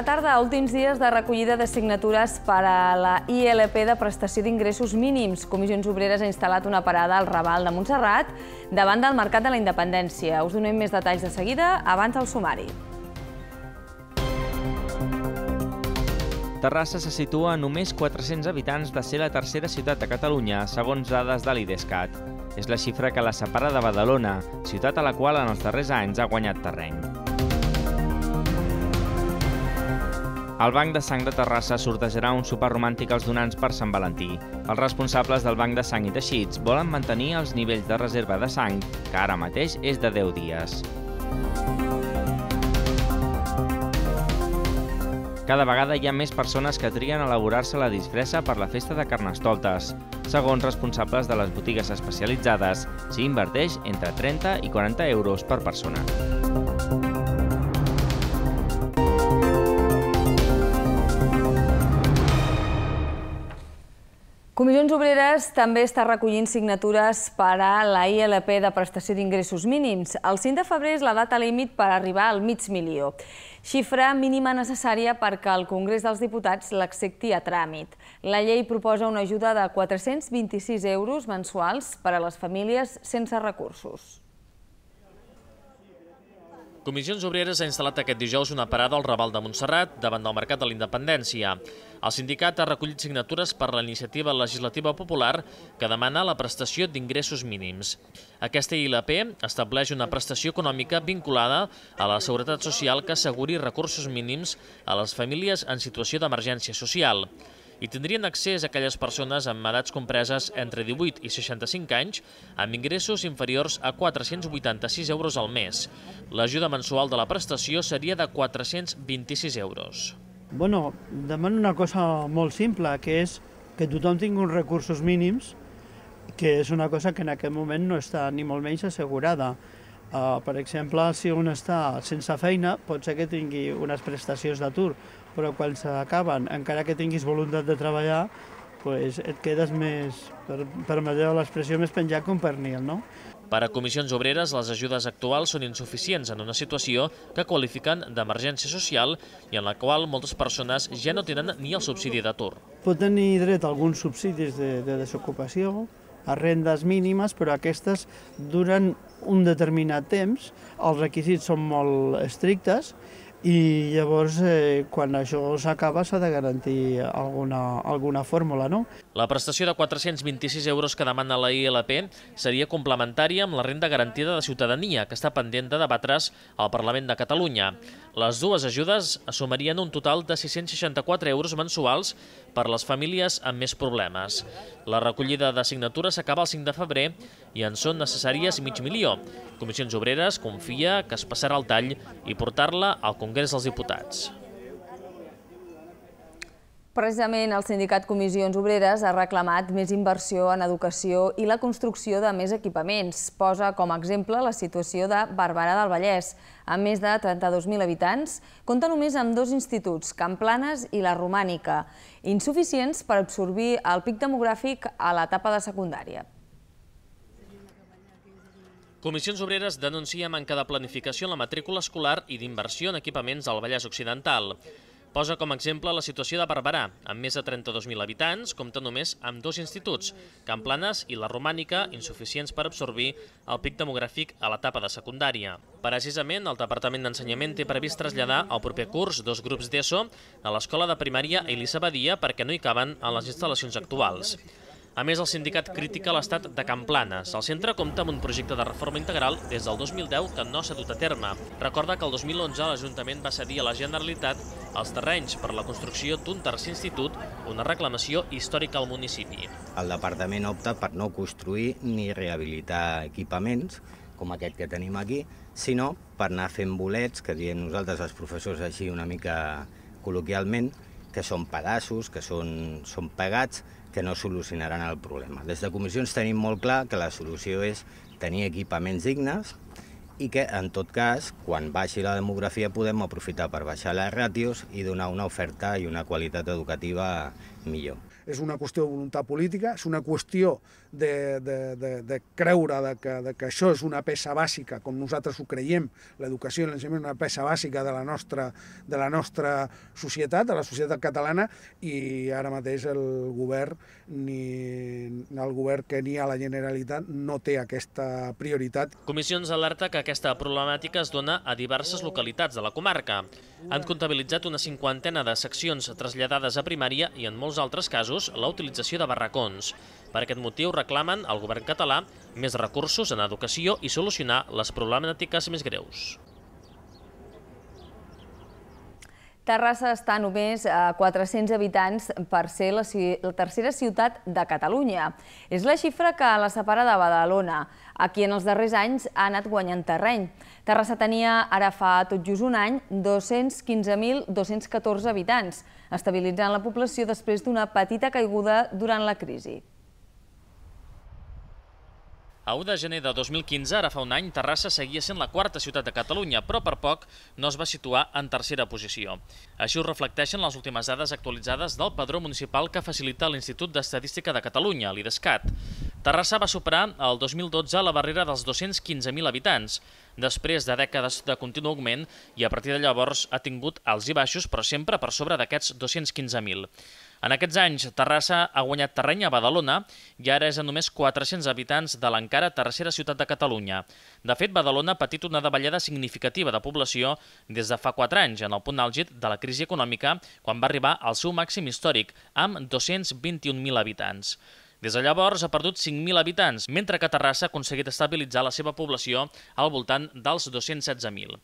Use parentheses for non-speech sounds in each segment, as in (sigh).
Bona tarda. Últims dies de recollida de signatures per a la ILP de prestació d'ingressos mínims. Comissions Obreres ha instal·lat una parada al Raval de Montserrat davant del Mercat de la Independència. Us donem més detalls de seguida, abans del sumari. Terrassa se situa a només 400 habitants de ser la tercera ciutat de Catalunya, segons dades de l'IDESCAT. És la xifra que la separa de Badalona, ciutat a la qual en els darrers anys ha guanyat terreny. El Banc de Sang de Terrassa sortejarà un sopar romàntic als donants per Sant Valentí. Els responsables del Banc de Sang i Teixits volen mantenir els nivells de reserva de sang, que ara mateix és de 10 dies. Cada vegada hi ha més persones que trien elaborar-se la disfressa per la festa de Carnestoltes. Segons responsables de les botigues especialitzades, s'hi inverteix entre 30 i 40 euros per persona. Comissions Obreres també està recollint signatures per a la ILP de prestació d'ingressos mínims. El 5 de febrer és la data límit per arribar al mig milió, xifra mínima necessària perquè el Congrés dels Diputats l'accepti a tràmit. La llei proposa una ajuda de 426 euros mensuals per a les famílies sense recursos. Comissions Obreres ha instal·lat aquest dijous una parada al Raval de Montserrat davant del Mercat de la Independència. El sindicat ha recollit signatures per la iniciativa legislativa popular que demana la prestació d'ingressos mínims. Aquesta ILP estableix una prestació econòmica vinculada a la Seguretat Social que asseguri recursos mínims a les famílies en situació d'emergència social i tindrien accés a aquelles persones amb edats compreses entre 18 i 65 anys amb ingressos inferiors a 486 euros al mes. L'ajuda mensual de la prestació seria de 426 euros. Bueno, demano una cosa molt simple, que és que tothom tingui uns recursos mínims, que és una cosa que en aquest moment no està ni molt menys assegurada. Uh, per exemple, si un està sense feina, pot ser que tingui unes prestacions d'atur, però quan s'acaben, encara que tinguis voluntat de treballar, pues et quedes més, per, per de l'expressió, més penjat com pernil, no? Per a comissions obreres, les ajudes actuals són insuficients en una situació que qualifiquen d'emergència social i en la qual moltes persones ja no tenen ni el subsidi d'atur. Pot tenir dret a alguns subsidis de, de desocupació, a rendes mínimes, però aquestes duren un determinat temps, els requisits són molt estrictes i llavors eh, quan això s'acaba s'ha de garantir alguna, alguna fórmula, no? La prestació de 426 euros que demana la ILP seria complementària amb la renda garantida de ciutadania, que està pendent de debatre's al Parlament de Catalunya. Les dues ajudes assumarien un total de 664 euros mensuals per les famílies amb més problemes. La recollida de signatures s'acaba el 5 de febrer i en són necessàries mig milió. Comissions Obreres confia que es passarà el tall i portar-la al Congrés dels Diputats. Precisament el sindicat Comissions Obreres ha reclamat més inversió en educació i la construcció de més equipaments. Posa com a exemple la situació de Barberà del Vallès. Amb més de 32.000 habitants, compta només amb dos instituts, Planes i la Romànica, insuficients per absorbir el pic demogràfic a l'etapa de secundària. Comissions Obreres denuncia manca de planificació en la matrícula escolar i d'inversió en equipaments al Vallès Occidental. Posa com a exemple la situació de Barberà, amb més de 32.000 habitants, compta només amb dos instituts, Can Planes i la Romànica, insuficients per absorbir el pic demogràfic a l'etapa de secundària. Precisament, el Departament d'Ensenyament té previst traslladar al proper curs dos grups d'ESO a l'Escola de Primària Elisa Badia perquè no hi caben a les instal·lacions actuals. A més, el sindicat critica l'estat de Planes. El centre compta amb un projecte de reforma integral des del 2010 que no s'ha dut a terme. Recorda que el 2011 l'Ajuntament va cedir a la Generalitat els terrenys per la construcció d'un tercer institut, una reclamació històrica al municipi. El departament opta per no construir ni rehabilitar equipaments, com aquest que tenim aquí, sinó per anar fent bolets, que diem nosaltres els professors així una mica col·loquialment, que són pedaços, que són, són pegats, que no solucionaran el problema. Des de comissions tenim molt clar que la solució és tenir equipaments dignes i que, en tot cas, quan baixi la demografia podem aprofitar per baixar les ràtios i donar una oferta i una qualitat educativa millor. És una qüestió de voluntat política, és una qüestió de, de, de, de creure de que, de que això és una peça bàsica, com nosaltres ho creiem, l'educació i l'ensenyament és una peça bàsica de la, nostra, de la nostra societat, de la societat catalana, i ara mateix el govern, ni el govern que ni a la Generalitat no té aquesta prioritat. Comissions alerta que aquesta problemàtica es dona a diverses localitats de la comarca. Han comptabilitzat una cinquantena de seccions traslladades a primària i en molts molts altres casos la utilització de barracons. Per aquest motiu reclamen al govern català més recursos en educació i solucionar les problemàtiques més greus. Terrassa està només eh, a 400 habitants per ser la, tercera ciutat de Catalunya. És la xifra que la separa de Badalona, a qui en els darrers anys ha anat guanyant terreny. Terrassa tenia ara fa tot just un any 215.214 habitants, estabilitzant la població després d'una petita caiguda durant la crisi. A 1 de gener de 2015, ara fa un any, Terrassa seguia sent la quarta ciutat de Catalunya, però per poc no es va situar en tercera posició. Així ho reflecteixen les últimes dades actualitzades del padró municipal que facilita l'Institut d'Estadística de Catalunya, l'IDESCAT. Terrassa va superar el 2012 la barrera dels 215.000 habitants, després de dècades de continu augment i a partir de llavors ha tingut alts i baixos, però sempre per sobre d'aquests 215.000. En aquests anys, Terrassa ha guanyat terreny a Badalona i ara és a només 400 habitants de l'encara tercera ciutat de Catalunya. De fet, Badalona ha patit una davallada significativa de població des de fa 4 anys, en el punt àlgid de la crisi econòmica, quan va arribar al seu màxim històric, amb 221.000 habitants. Des de llavors ha perdut 5.000 habitants, mentre que Terrassa ha aconseguit estabilitzar la seva població al voltant dels 216.000.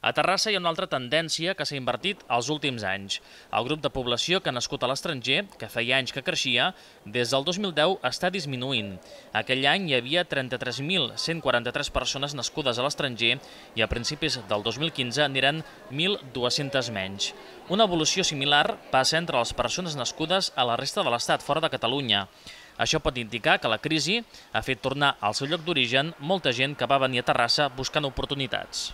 A Terrassa hi ha una altra tendència que s'ha invertit els últims anys. El grup de població que ha nascut a l'estranger, que feia anys que creixia, des del 2010 està disminuint. Aquell any hi havia 33.143 persones nascudes a l'estranger i a principis del 2015 aniran 1.200 menys. Una evolució similar passa entre les persones nascudes a la resta de l'Estat fora de Catalunya. Això pot indicar que la crisi ha fet tornar al seu lloc d'origen molta gent que va venir a Terrassa buscant oportunitats.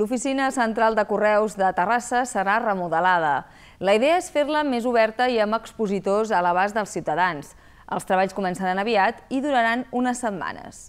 L'oficina central de Correus de Terrassa serà remodelada. La idea és fer-la més oberta i amb expositors a l'abast dels ciutadans. Els treballs començaran aviat i duraran unes setmanes.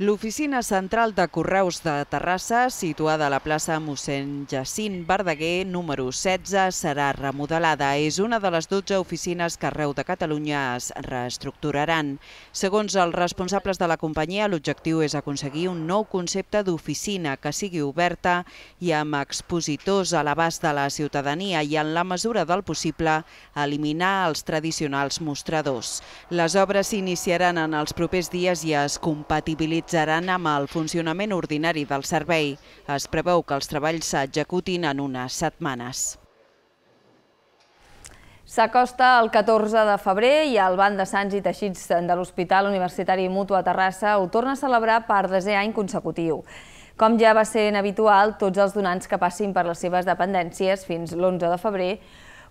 L'oficina central de Correus de Terrassa, situada a la plaça mossèn Jacint Verdaguer, número 16, serà remodelada. És una de les 12 oficines que arreu de Catalunya es reestructuraran. Segons els responsables de la companyia, l'objectiu és aconseguir un nou concepte d'oficina que sigui oberta i amb expositors a l'abast de la ciutadania i, en la mesura del possible, eliminar els tradicionals mostradors. Les obres s'iniciaran en els propers dies i es compatibilitzaran normalitzaran amb el funcionament ordinari del servei. Es preveu que els treballs s'executin en unes setmanes. S'acosta el 14 de febrer i el Banc de Sants i Teixits de l'Hospital Universitari Mutu a Terrassa ho torna a celebrar per desè any consecutiu. Com ja va ser habitual, tots els donants que passin per les seves dependències fins l'11 de febrer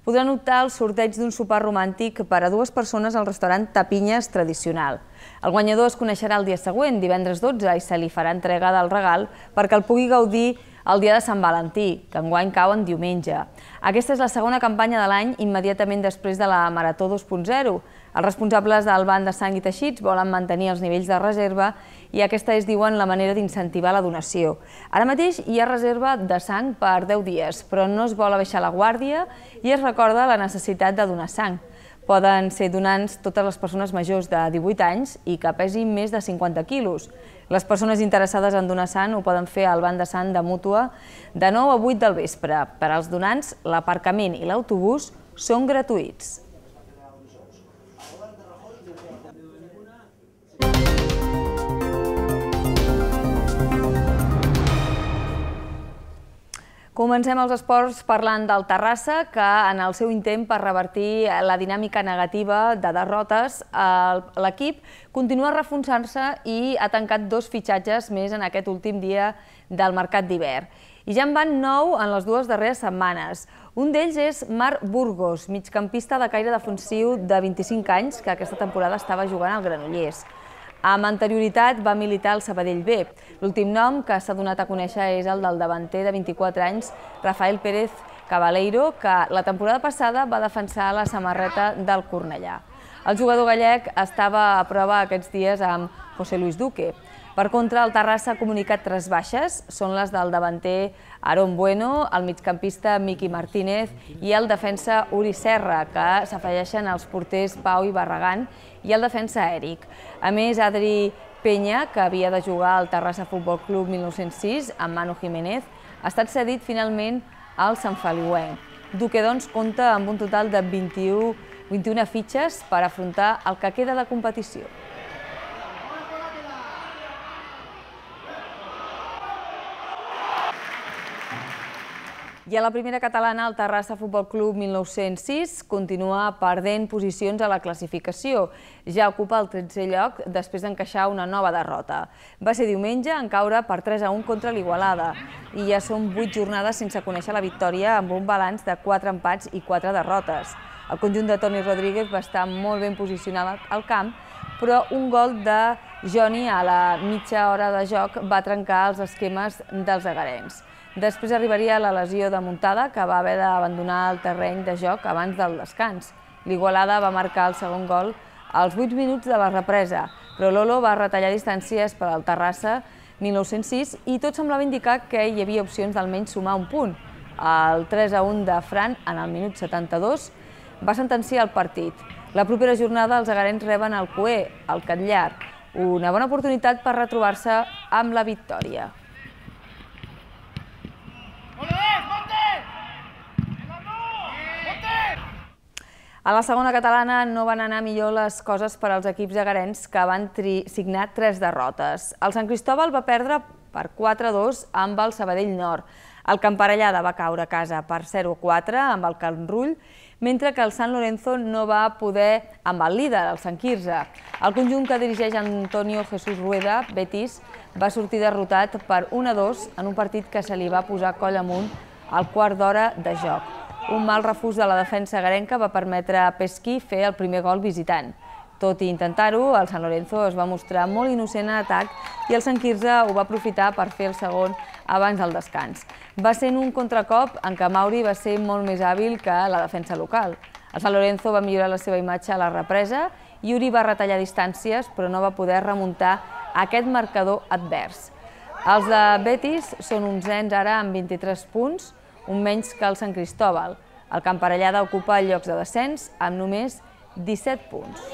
podran optar al sorteig d'un sopar romàntic per a dues persones al restaurant Tapinyes tradicional. El guanyador es coneixerà el dia següent, divendres 12, i se li farà entrega del regal perquè el pugui gaudir el dia de Sant Valentí, que enguany cau en diumenge. Aquesta és la segona campanya de l'any immediatament després de la Marató 2.0. Els responsables del banc de sang i teixits volen mantenir els nivells de reserva i aquesta és, diuen, la manera d'incentivar la donació. Ara mateix hi ha reserva de sang per 10 dies, però no es vol abaixar la guàrdia i es recorda la necessitat de donar sang poden ser donants totes les persones majors de 18 anys i que pesin més de 50 quilos. Les persones interessades en donar sang ho poden fer al banc de sang de Mútua de 9 a 8 del vespre. Per als donants, l'aparcament i l'autobús són gratuïts. Comencem els esports parlant del Terrassa, que en el seu intent per revertir la dinàmica negativa de derrotes, l'equip continua reforçant-se i ha tancat dos fitxatges més en aquest últim dia del mercat d'hivern. I ja en van nou en les dues darreres setmanes. Un d'ells és Marc Burgos, migcampista de caire defensiu de 25 anys, que aquesta temporada estava jugant al Granollers. Amb anterioritat va militar el Sabadell B. L'últim nom que s'ha donat a conèixer és el del davanter de 24 anys, Rafael Pérez Cavaleiro, que la temporada passada va defensar la samarreta del Cornellà. El jugador gallec estava a prova aquests dies amb José Luis Duque, per contra, el Terrassa ha comunicat tres baixes, són les del davanter Aron Bueno, el migcampista Miqui Martínez i el defensa Uri Serra, que s'afegeixen els porters Pau i Barragan i el defensa Eric. A més, Adri Penya, que havia de jugar al Terrassa Futbol Club 1906 amb Manu Jiménez, ha estat cedit finalment al Sant Feliuenc. Duque, doncs, compta amb un total de 21, 21 fitxes per afrontar el que queda de competició. I a la primera catalana, el Terrassa Futbol Club 1906 continua perdent posicions a la classificació. Ja ocupa el 13è lloc després d'encaixar una nova derrota. Va ser diumenge en caure per 3 a 1 contra l'Igualada. I ja són 8 jornades sense conèixer la victòria amb un balanç de 4 empats i 4 derrotes. El conjunt de Toni Rodríguez va estar molt ben posicionat al camp, però un gol de Joni a la mitja hora de joc va trencar els esquemes dels agarens. Després arribaria la lesió de Muntada, que va haver d'abandonar el terreny de joc abans del descans. L'Igualada va marcar el segon gol als 8 minuts de la represa, però Lolo va retallar distàncies per al Terrassa 1906 i tot semblava indicar que hi havia opcions d'almenys sumar un punt. El 3 a 1 de Fran, en el minut 72, va sentenciar el partit. La propera jornada els agarents reben el Coer, el Catllar, una bona oportunitat per retrobar-se amb la victòria. A la segona catalana no van anar millor les coses per als equips agarens que van signar tres derrotes. El Sant Cristòbal va perdre per 4-2 amb el Sabadell Nord. El Camparellada va caure a casa per 0-4 amb el Can Rull, mentre que el Sant Lorenzo no va poder amb el líder, el Sant Quirze. El conjunt que dirigeix Antonio Jesús Rueda, Betis, va sortir derrotat per 1-2 en un partit que se li va posar coll amunt al quart d'hora de joc. Un mal refús de la defensa garenca va permetre a Pesquí fer el primer gol visitant. Tot i intentar-ho, el San Lorenzo es va mostrar molt innocent en atac i el Sant Quirze ho va aprofitar per fer el segon abans del descans. Va ser en un contracop en què Mauri va ser molt més hàbil que la defensa local. El San Lorenzo va millorar la seva imatge a la represa i Uri va retallar distàncies però no va poder remuntar aquest marcador advers. Els de Betis són nens ara amb 23 punts, un menys que el Sant Cristòbal. El Camparellada ocupa llocs de descens amb només 17 punts.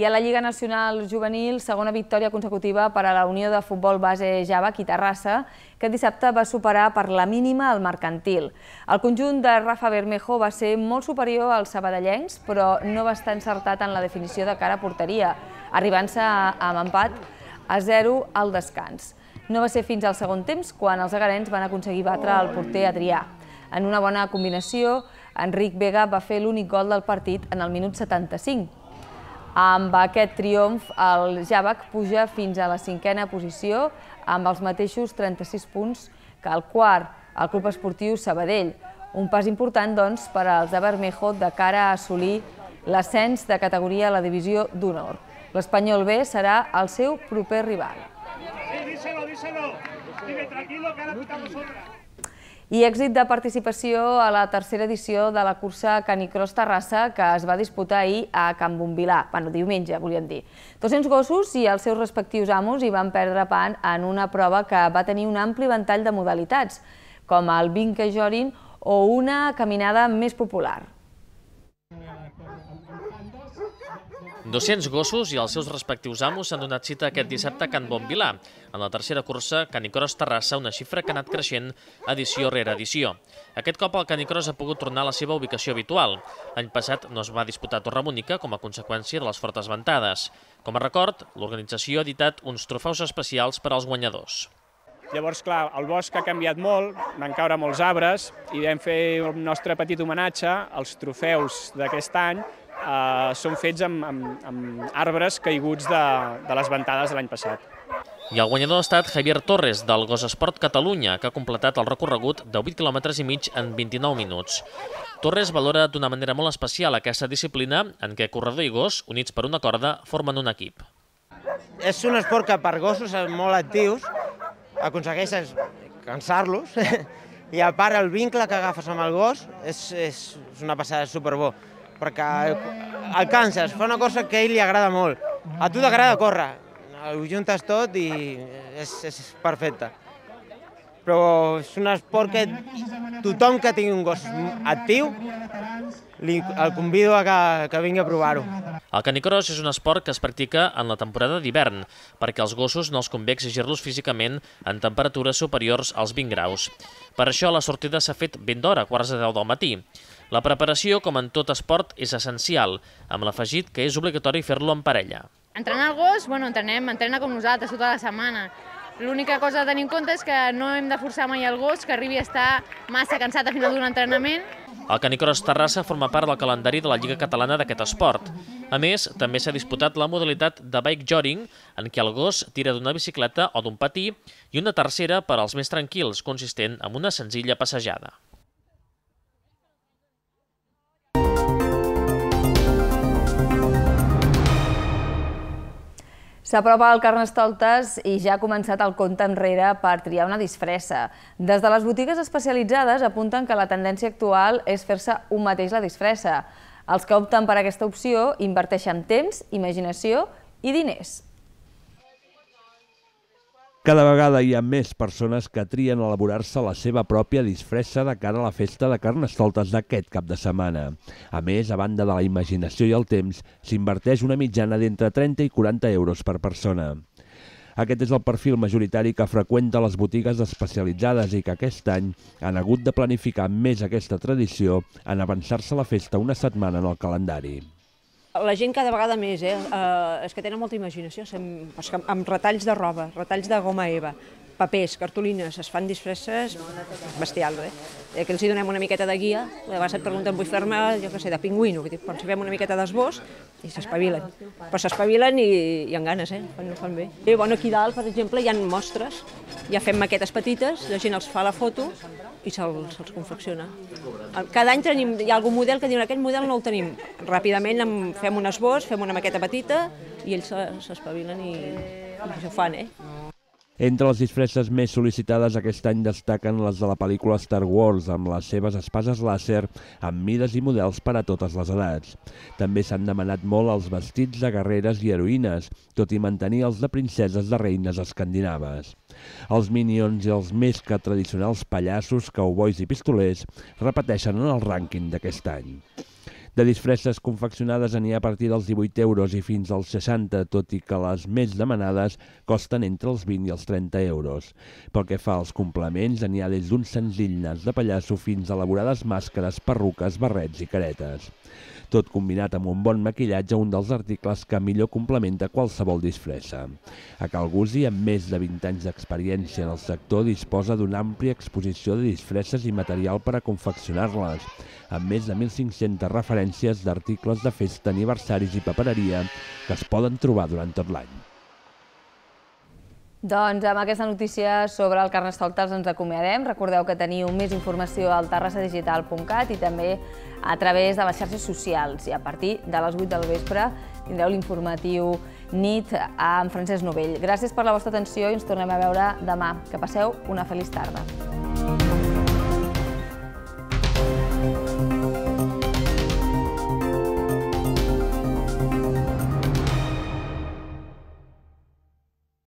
I a la Lliga Nacional Juvenil, segona victòria consecutiva per a la Unió de Futbol Base Java aquí Terrassa, que dissabte va superar per la mínima el mercantil. El conjunt de Rafa Bermejo va ser molt superior als sabadellencs, però no va estar encertat en la definició de cara a porteria, arribant-se amb empat a 0 al descans. No va ser fins al segon temps quan els agarens van aconseguir batre el porter Adrià. En una bona combinació, Enric Vega va fer l'únic gol del partit en el minut 75. Amb aquest triomf, el Javac puja fins a la cinquena posició amb els mateixos 36 punts que el quart, el Club Esportiu Sabadell. Un pas important, doncs, per als de Bermejo de cara a assolir l'ascens de categoria a la divisió d'honor. L'Espanyol B serà el seu proper rival. I èxit de participació a la tercera edició de la cursa Canicross Terrassa que es va disputar ahir a Can Bombilà, bueno, diumenge, volíem dir. 200 gossos i els seus respectius amos hi van perdre pan en una prova que va tenir un ampli ventall de modalitats, com el vinca o una caminada més popular. 200 gossos i els seus respectius amos s'han donat cita aquest dissabte a Can Bonvilà, en la tercera cursa Canicros Terrassa, una xifra que ha anat creixent edició rere edició. Aquest cop el Canicros ha pogut tornar a la seva ubicació habitual. L'any passat no es va disputar Torremonica com a conseqüència de les fortes ventades. Com a record, l'organització ha editat uns trofeus especials per als guanyadors. Llavors, clar, el bosc ha canviat molt, van caure molts arbres i vam fer el nostre petit homenatge als trofeus d'aquest any Eh, són fets amb, amb, amb arbres caiguts de, de les ventades de l'any passat. I el guanyador ha estat Javier Torres, del Gos Esport Catalunya, que ha completat el recorregut de 8 km i mig en 29 minuts. Torres valora d'una manera molt especial aquesta disciplina en què corredor i gos, units per una corda, formen un equip. És un esport que per gossos molt actius aconsegueixes cansar-los (laughs) i a part el vincle que agafes amb el gos és, és una passada superbo perquè el canses, fa una cosa que a ell li agrada molt. A tu t'agrada córrer, ho juntes tot i és, és perfecte. Però és un esport que tothom que tingui un gos actiu li, el convido a que, que vingui a provar-ho. El canicross és un esport que es practica en la temporada d'hivern, perquè als gossos no els convé exigir-los físicament en temperatures superiors als 20 graus. Per això la sortida s'ha fet ben d'hora, quarts de 10 del matí. La preparació, com en tot esport, és essencial, amb l'afegit que és obligatori fer-lo en parella. Entrenar el gos, bueno, entrenem, entrena com nosaltres tota la setmana. L'única cosa a tenir en compte és que no hem de forçar mai el gos, que arribi a estar massa cansat a final d'un entrenament. El Canicross Terrassa forma part del calendari de la Lliga Catalana d'aquest esport. A més, també s'ha disputat la modalitat de bike joring, en què el gos tira d'una bicicleta o d'un patí, i una tercera per als més tranquils, consistent en una senzilla passejada. S'apropa el Carnestoltes i ja ha començat el compte enrere per triar una disfressa. Des de les botigues especialitzades apunten que la tendència actual és fer-se un mateix la disfressa. Els que opten per aquesta opció inverteixen temps, imaginació i diners. Cada vegada hi ha més persones que trien elaborar-se la seva pròpia disfressa de cara a la festa de carnestoltes d'aquest cap de setmana. A més, a banda de la imaginació i el temps, s'inverteix una mitjana d'entre 30 i 40 euros per persona. Aquest és el perfil majoritari que freqüenta les botigues especialitzades i que aquest any han hagut de planificar més aquesta tradició en avançar-se la festa una setmana en el calendari. La gent cada vegada més, eh? Uh, és que tenen molta imaginació, sem... és que amb retalls de roba, retalls de goma eva, papers, cartolines, es fan disfresses bestials, eh? eh? Que els hi donem una miqueta de guia, de vegades et pregunten, vull fer-me, jo què sé, de pingüino, que dic, quan doncs fem una miqueta d'esbós, i s'espavilen. Però s'espavilen i, i amb ganes, eh? Quan ho fan bé. I, bueno, aquí dalt, per exemple, hi han mostres, ja fem maquetes petites, la gent els fa la foto, i se'ls se confecciona. Ah, cada any tenim, hi ha algun model que diu aquest model no el tenim. Ràpidament en fem un esbós, fem una maqueta petita i ells s'espavilen i, i això fan, eh? Entre les disfresses més sol·licitades aquest any destaquen les de la pel·lícula Star Wars, amb les seves espases làser, amb mides i models per a totes les edats. També s'han demanat molt els vestits de guerreres i heroïnes, tot i mantenir els de princeses de reines escandinaves. Els Minions i els més que tradicionals pallassos, cowboys i pistolers repeteixen en el rànquing d'aquest any. De disfresses confeccionades n'hi ha a partir dels 18 euros i fins als 60, tot i que les més demanades costen entre els 20 i els 30 euros. Pel que fa als complements, n'hi ha des d'un senzill nas de pallasso fins a elaborades màscares, perruques, barrets i caretes tot combinat amb un bon maquillatge, un dels articles que millor complementa qualsevol disfressa. A Calgusi, amb més de 20 anys d'experiència en el sector, disposa d'una àmplia exposició de disfresses i material per a confeccionar-les, amb més de 1.500 referències d'articles de festa, aniversaris i papereria que es poden trobar durant tot l'any. Doncs amb aquesta notícia sobre el Carnestoltes ens acomiadem. Recordeu que teniu més informació al terrassadigital.cat i també a través de les xarxes socials. I a partir de les 8 del vespre tindreu l'informatiu nit amb Francesc Novell. Gràcies per la vostra atenció i ens tornem a veure demà. Que passeu una feliç tarda.